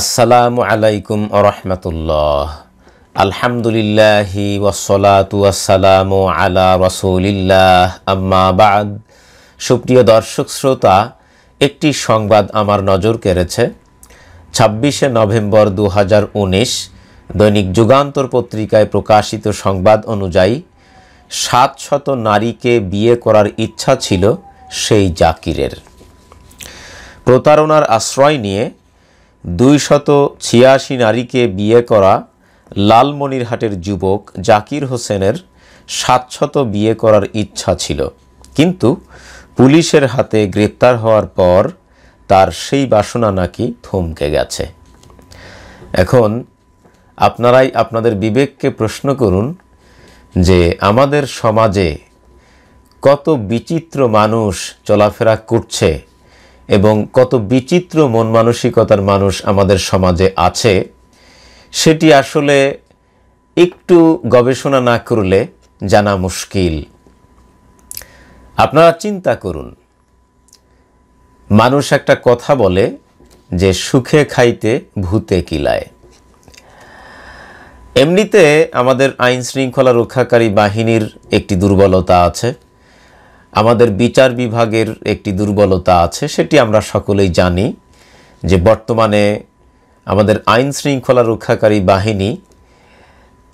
আসসালামু আলাইকুম আরহামতুল্লাহ আলহামদুলিল্লাহি ওসলাতাম আলা রসুলিল্লাহ আম্মাবাদ সুপ্রিয় দর্শক শ্রোতা একটি সংবাদ আমার নজর কেড়েছে ছাব্বিশে নভেম্বর দু দৈনিক যুগান্তর পত্রিকায় প্রকাশিত সংবাদ অনুযায়ী সাত শত নারীকে বিয়ে করার ইচ্ছা ছিল সেই জাকিরের প্রতারণার আশ্রয় নিয়ে দুইশত ছিয়াশি নারীকে বিয়ে করা লালমনিরহাটের যুবক জাকির হোসেনের সাতশত বিয়ে করার ইচ্ছা ছিল কিন্তু পুলিশের হাতে গ্রেপ্তার হওয়ার পর তার সেই বাসনা নাকি থমকে গেছে এখন আপনারাই আপনাদের বিবেককে প্রশ্ন করুন যে আমাদের সমাজে কত বিচিত্র মানুষ চলাফেরা করছে এবং কত বিচিত্র মন মানসিকতার মানুষ আমাদের সমাজে আছে সেটি আসলে একটু গবেষণা না করলে জানা মুশকিল আপনারা চিন্তা করুন মানুষ একটা কথা বলে যে সুখে খাইতে ভূতে কিলায় এমনিতে আমাদের আইন শৃঙ্খলা রক্ষাকারী বাহিনীর একটি দুর্বলতা আছে আমাদের বিচার বিভাগের একটি দুর্বলতা আছে সেটি আমরা সকলেই জানি যে বর্তমানে আমাদের আইন শৃঙ্খলা রক্ষাকারী বাহিনী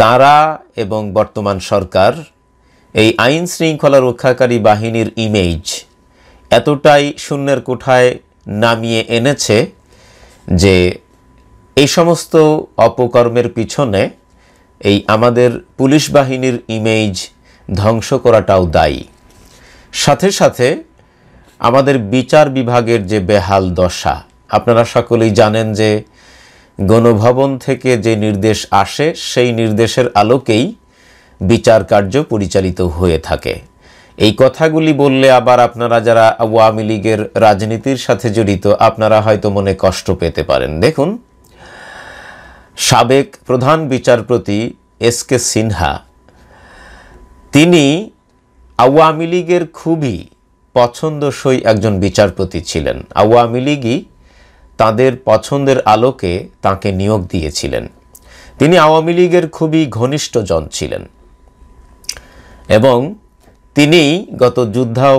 তারা এবং বর্তমান সরকার এই আইন শৃঙ্খলা রক্ষাকারী বাহিনীর ইমেজ এতটাই শূন্যের কোঠায় নামিয়ে এনেছে যে এই সমস্ত অপকর্মের পিছনে এই আমাদের পুলিশ বাহিনীর ইমেজ ধ্বংস করাটাও দায়ী সাথে সাথে আমাদের বিচার বিভাগের যে বেহাল দশা আপনারা সকলেই জানেন যে গণভবন থেকে যে নির্দেশ আসে সেই নির্দেশের আলোকেই বিচার কার্য পরিচালিত হয়ে থাকে এই কথাগুলি বললে আবার আপনারা যারা আওয়ামী লীগের রাজনীতির সাথে জড়িত আপনারা হয়তো মনে কষ্ট পেতে পারেন দেখুন সাবেক প্রধান বিচারপতি এস কে সিনহা তিনি আওয়ামী লীগের খুবই পছন্দসই একজন বিচারপতি ছিলেন আওয়ামী লীগই তাদের পছন্দের আলোকে তাকে নিয়োগ দিয়েছিলেন তিনি আওয়ামী লীগের খুবই ঘনিষ্ঠজন ছিলেন এবং তিনি গত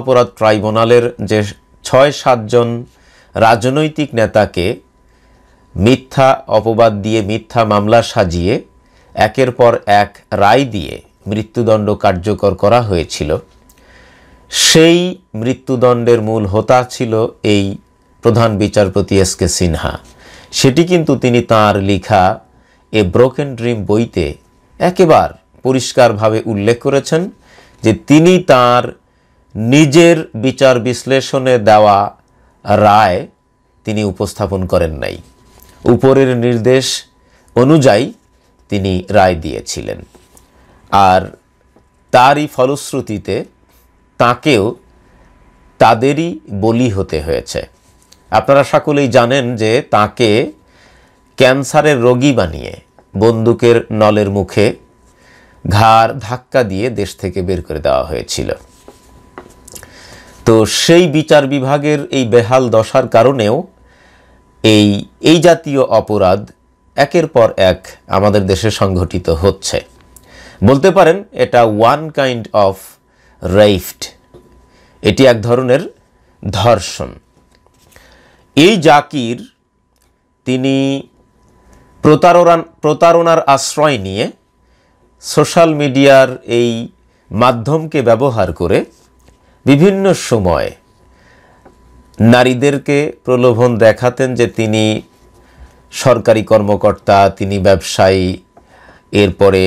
অপরাধ ট্রাইব্যুনালের যে ছয় সাতজন রাজনৈতিক নেতাকে মিথ্যা অপবাদ দিয়ে মিথ্যা মামলা সাজিয়ে একের পর এক রায় দিয়ে মৃত্যুদণ্ড কার্যকর করা হয়েছিল সেই মৃত্যুদণ্ডের মূল হোতা ছিল এই প্রধান বিচারপতি এস কে সিনহা সেটি কিন্তু তিনি তার লেখা এ ব্রোকেন ড্রিম বইতে একেবার পরিষ্কারভাবে উল্লেখ করেছেন যে তিনি তার নিজের বিচার বিশ্লেষণে দেওয়া রায় তিনি উপস্থাপন করেন নাই উপরের নির্দেশ অনুযায়ী তিনি রায় দিয়েছিলেন আর তারই ফলশ্রুতিতে তাকেও তাদেরই বলি হতে হয়েছে আপনারা সকলেই জানেন যে তাকে ক্যান্সারের রোগী বানিয়ে বন্দুকের নলের মুখে ঘাড় ধাক্কা দিয়ে দেশ থেকে বের করে দেওয়া হয়েছিল তো সেই বিচার বিভাগের এই বেহাল দশার কারণেও এই এই জাতীয় অপরাধ একের পর এক আমাদের দেশে সংঘটিত হচ্ছে বলতে পারেন এটা ওয়ান কাইন্ড অফ রেইফট এটি এক ধরনের ধর্ষণ এই জাকির তিনি প্রতারণা প্রতারণার আশ্রয় নিয়ে সোশ্যাল মিডিয়ার এই মাধ্যমকে ব্যবহার করে বিভিন্ন সময় নারীদেরকে প্রলোভন দেখাতেন যে তিনি সরকারি কর্মকর্তা তিনি ব্যবসায়ী এরপরে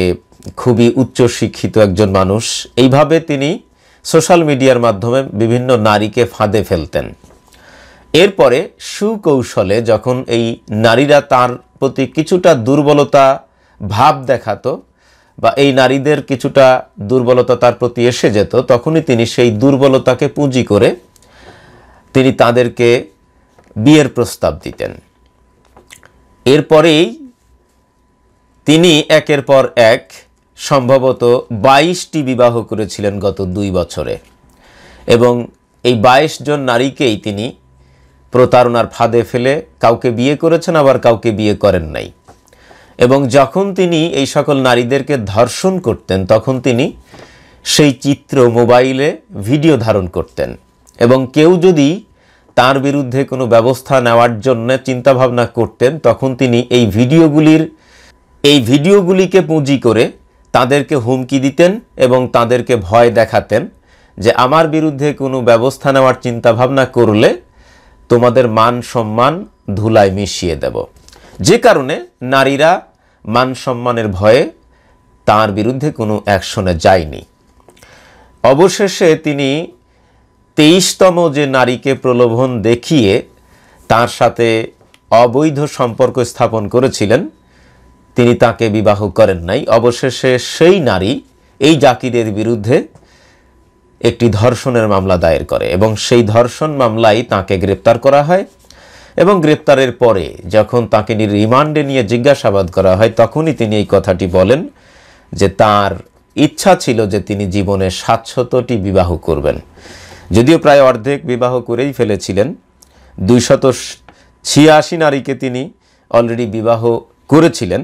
খুবই উচ্চশিক্ষিত একজন মানুষ এইভাবে তিনি সোশ্যাল মিডিয়ার মাধ্যমে বিভিন্ন নারীকে ফাঁদে ফেলতেন এরপরে সুকৌশলে যখন এই নারীরা তার প্রতি কিছুটা দুর্বলতা ভাব দেখাতো বা এই নারীদের কিছুটা দুর্বলতা তার প্রতি এসে যেত তখনই তিনি সেই দুর্বলতাকে পুঁজি করে তিনি তাদেরকে বিয়ের প্রস্তাব দিতেন এরপরেই তিনি একের পর এক সম্ভবত বাইশটি বিবাহ করেছিলেন গত দুই বছরে এবং এই বাইশ জন নারীকেই তিনি প্রতারণার ফাঁদে ফেলে কাউকে বিয়ে করেছেন আবার কাউকে বিয়ে করেন নাই এবং যখন তিনি এই সকল নারীদেরকে ধর্ষণ করতেন তখন তিনি সেই চিত্র মোবাইলে ভিডিও ধারণ করতেন এবং কেউ যদি তার বিরুদ্ধে কোনো ব্যবস্থা নেওয়ার জন্য চিন্তাভাবনা করতেন তখন তিনি এই ভিডিওগুলির এই ভিডিওগুলিকে পুঁজি করে তাদেরকে হুমকি দিতেন এবং তাদেরকে ভয় দেখাতেন যে আমার বিরুদ্ধে কোনো ব্যবস্থা নেওয়ার চিন্তাভাবনা করলে তোমাদের মান সম্মান ধুলায় মিশিয়ে দেব যে কারণে নারীরা মান সম্মানের ভয়ে তার বিরুদ্ধে কোনো অ্যাকশনে যায়নি অবশেষে তিনি তেইশতম যে নারীকে প্রলোভন দেখিয়ে তার সাথে অবৈধ সম্পর্ক স্থাপন করেছিলেন তিনি তাকে বিবাহ করেন নাই অবশেষে সেই নারী এই জাকিরের বিরুদ্ধে একটি ধর্ষণের মামলা দায়ের করে এবং সেই ধর্ষণ মামলায় তাকে গ্রেপ্তার করা হয় এবং গ্রেপ্তারের পরে যখন তাকে রিমান্ডে নিয়ে জিজ্ঞাসাবাদ করা হয় তখনই তিনি এই কথাটি বলেন যে তার ইচ্ছা ছিল যে তিনি জীবনে সাতশতটি বিবাহ করবেন যদিও প্রায় অর্ধেক বিবাহ করেই ফেলেছিলেন দুইশত ছিয়াশি নারীকে তিনি অলরেডি বিবাহ করেছিলেন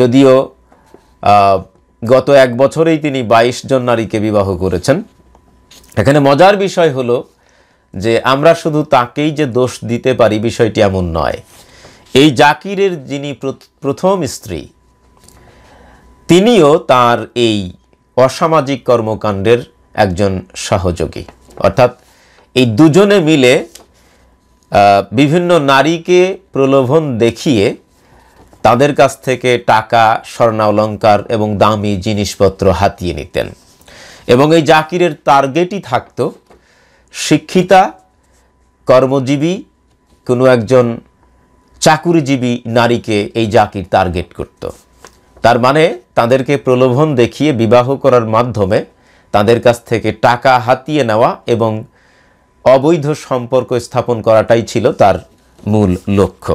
যদিও গত এক বছরেই তিনি ২২ জন নারীকে বিবাহ করেছেন এখানে মজার বিষয় হলো যে আমরা শুধু তাকেই যে দোষ দিতে পারি বিষয়টি এমন নয় এই জাকিরের যিনি প্রথম স্ত্রী তিনিও তার এই অসামাজিক কর্মকাণ্ডের একজন সহযোগী অর্থাৎ এই দুজনে মিলে বিভিন্ন নারীকে প্রলোভন দেখিয়ে তাদের কাছ থেকে টাকা স্বর্ণালঙ্কার এবং দামি জিনিসপত্র হাতিয়ে নিতেন এবং এই জাকিরের টার্গেটই থাকত শিক্ষিতা কর্মজীবী কোনো একজন চাকুরিজীবী নারীকে এই জাকির টার্গেট করত তার মানে তাদেরকে প্রলোভন দেখিয়ে বিবাহ করার মাধ্যমে তাদের কাছ থেকে টাকা হাতিয়ে নেওয়া এবং অবৈধ সম্পর্ক স্থাপন করাটাই ছিল তার মূল লক্ষ্য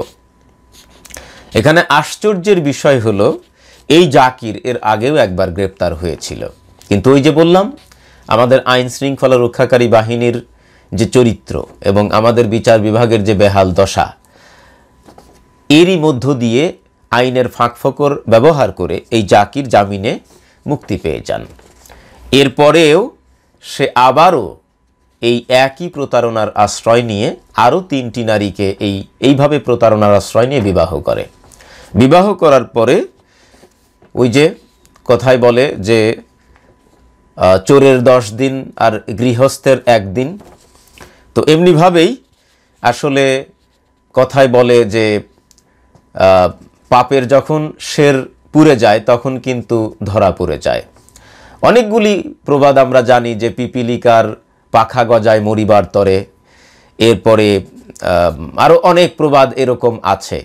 এখানে আশ্চর্যের বিষয় হল এই জাকির এর আগেও একবার গ্রেপ্তার হয়েছিল কিন্তু ওই যে বললাম আমাদের আইন শৃঙ্খলা রক্ষাকারী বাহিনীর যে চরিত্র এবং আমাদের বিচার বিভাগের যে বেহাল দশা এরই মধ্য দিয়ে আইনের ফাঁকফোকর ব্যবহার করে এই জাকির জামিনে মুক্তি পেয়ে যান এরপরেও সে আবারও এই একই প্রতারণার আশ্রয় নিয়ে আরও তিনটি নারীকে এই এইভাবে প্রতারণার আশ্রয় নিয়ে বিবাহ করে বিবাহ করার পরে ওই যে কথায় বলে যে চোরের দশ দিন আর গৃহস্থের একদিন তো এমনিভাবেই আসলে কথায় বলে যে পাপের যখন শের পুড়ে যায় তখন কিন্তু ধরা পড়ে যায় অনেকগুলি প্রবাদ আমরা জানি যে পিপিলিকার পাখা গজায় মরিবার তরে এরপরে আরও অনেক প্রবাদ এরকম আছে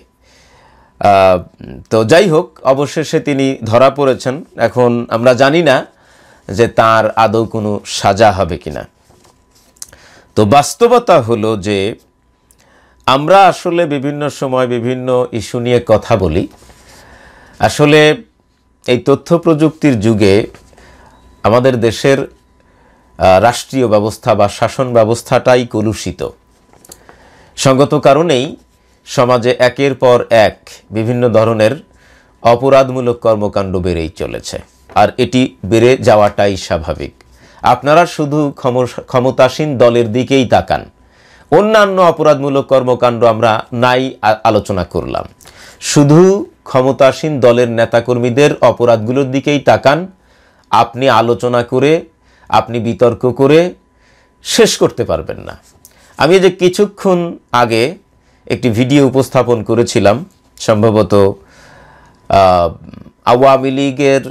তো যাই হোক অবশেষে তিনি ধরা পড়েছেন এখন আমরা জানি না যে তার আদৌ কোনো সাজা হবে কিনা তো বাস্তবতা হলো যে আমরা আসলে বিভিন্ন সময় বিভিন্ন ইস্যু নিয়ে কথা বলি আসলে এই তথ্য প্রযুক্তির যুগে আমাদের দেশের রাষ্ট্রীয় ব্যবস্থা বা শাসন ব্যবস্থাটাই কলুষিত সঙ্গত কারণেই সমাজে একের পর এক বিভিন্ন ধরনের অপরাধমূলক কর্মকাণ্ড বেড়েই চলেছে আর এটি বেড়ে যাওয়াটাই স্বাভাবিক আপনারা শুধু ক্ষমতাসীন দলের দিকেই তাকান অন্যান্য অপরাধমূলক কর্মকাণ্ড আমরা নাই আলোচনা করলাম শুধু ক্ষমতাসীন দলের নেতাকর্মীদের অপরাধগুলোর দিকেই তাকান আপনি আলোচনা করে আপনি বিতর্ক করে শেষ করতে পারবেন না আমি যে কিছুক্ষণ আগে একটি ভিডিও উপস্থাপন করেছিলাম সম্ভবত আওয়ামী লীগের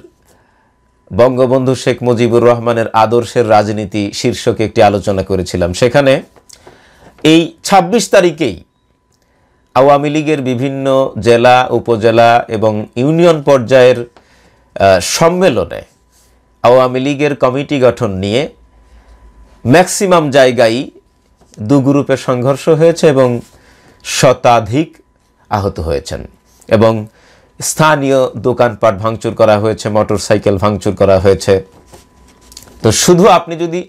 বঙ্গবন্ধু শেখ মুজিবুর রহমানের আদর্শের রাজনীতি শীর্ষক একটি আলোচনা করেছিলাম সেখানে এই ২৬ তারিখেই আওয়ামী লীগের বিভিন্ন জেলা উপজেলা এবং ইউনিয়ন পর্যায়ের সম্মেলনে আওয়ামী লীগের কমিটি গঠন নিয়ে ম্যাক্সিমাম জায়গায় দু গ্রুপের সংঘর্ষ হয়েছে এবং শতাধিক আহত হয়েছেন এবং স্থানীয় দোকানপাট ভাঙচুর করা হয়েছে মোটর সাইকেল ভাঙচুর করা হয়েছে তো শুধু আপনি যদি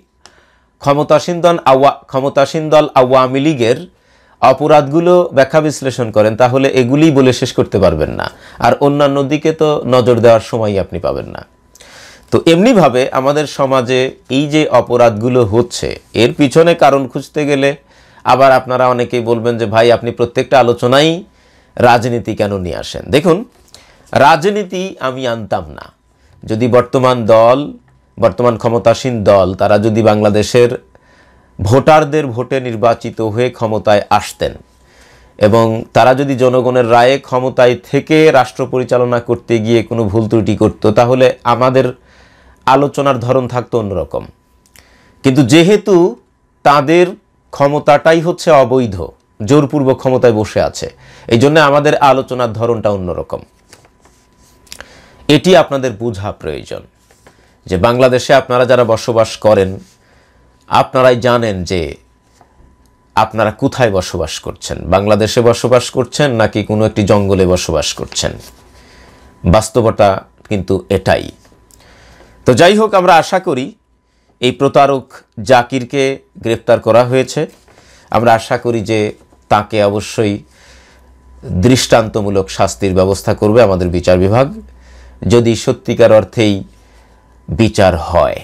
ক্ষমতাসীন দল আওয়া ক্ষমতাসীন দল আওয়ামী লীগের অপরাধগুলো ব্যাখ্যা বিশ্লেষণ করেন তাহলে এগুলি বলে শেষ করতে পারবেন না আর অন্যান্য দিকে তো নজর দেওয়ার সময়ই আপনি পাবেন না তো এমনিভাবে আমাদের সমাজে এই যে অপরাধগুলো হচ্ছে এর পিছনে কারণ খুঁজতে গেলে আবার আপনারা অনেকেই বলবেন যে ভাই আপনি প্রত্যেকটা আলোচনাই রাজনীতি কেন নিয়ে আসেন দেখুন রাজনীতি আমি আনতাম না যদি বর্তমান দল বর্তমান ক্ষমতাসীন দল তারা যদি বাংলাদেশের ভোটারদের ভোটে নির্বাচিত হয়ে ক্ষমতায় আসতেন এবং তারা যদি জনগণের রায়ে ক্ষমতায় থেকে রাষ্ট্র পরিচালনা করতে গিয়ে কোনো ভুল ত্রুটি করতো তাহলে আমাদের আলোচনার ধরন থাকতো অন্যরকম কিন্তু যেহেতু তাদের ক্ষমতাটাই হচ্ছে অবৈধ জোরপূর্বক ক্ষমতায় বসে আছে এই জন্য আমাদের আলোচনার ধরনটা অন্যরকম এটি আপনাদের বোঝা প্রয়োজন যে বাংলাদেশে আপনারা যারা বসবাস করেন আপনারাই জানেন যে আপনারা কোথায় বসবাস করছেন বাংলাদেশে বসবাস করছেন নাকি কোনো একটি জঙ্গলে বসবাস করছেন বাস্তবতা কিন্তু এটাই তো যাই হোক আমরা আশা করি এই প্রতারক জাকিরকে গ্রেফতার করা হয়েছে আমরা আশা করি যে তাকে অবশ্যই দৃষ্টান্তমূলক শাস্তির ব্যবস্থা করবে আমাদের বিচার বিভাগ যদি সত্যিকার অর্থেই বিচার হয়